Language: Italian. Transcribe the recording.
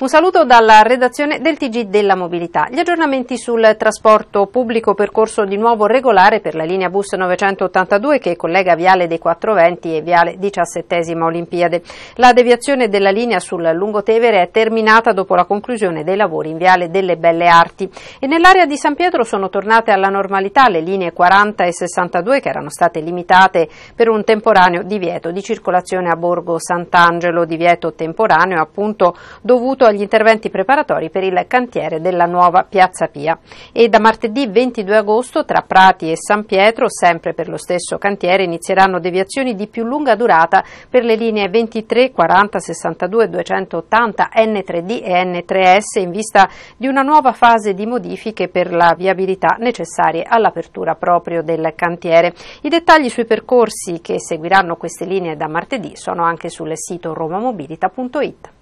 Un saluto dalla redazione del TG della Mobilità. Gli aggiornamenti sul trasporto pubblico percorso di nuovo regolare per la linea bus 982 che collega Viale dei 420 e Viale 17 Olimpiade. La deviazione della linea sul Lungotevere è terminata dopo la conclusione dei lavori in Viale delle Belle Arti e nell'area di San Pietro sono tornate alla normalità le linee 40 e 62 che erano state limitate per un temporaneo divieto di circolazione a Borgo Sant'Angelo, divieto temporaneo appunto dovuto gli interventi preparatori per il cantiere della nuova Piazza Pia e da martedì 22 agosto tra Prati e San Pietro, sempre per lo stesso cantiere, inizieranno deviazioni di più lunga durata per le linee 23, 40, 62, 280, N3D e N3S in vista di una nuova fase di modifiche per la viabilità necessarie all'apertura proprio del cantiere. I dettagli sui percorsi che seguiranno queste linee da martedì sono anche sul sito romamobilita.it.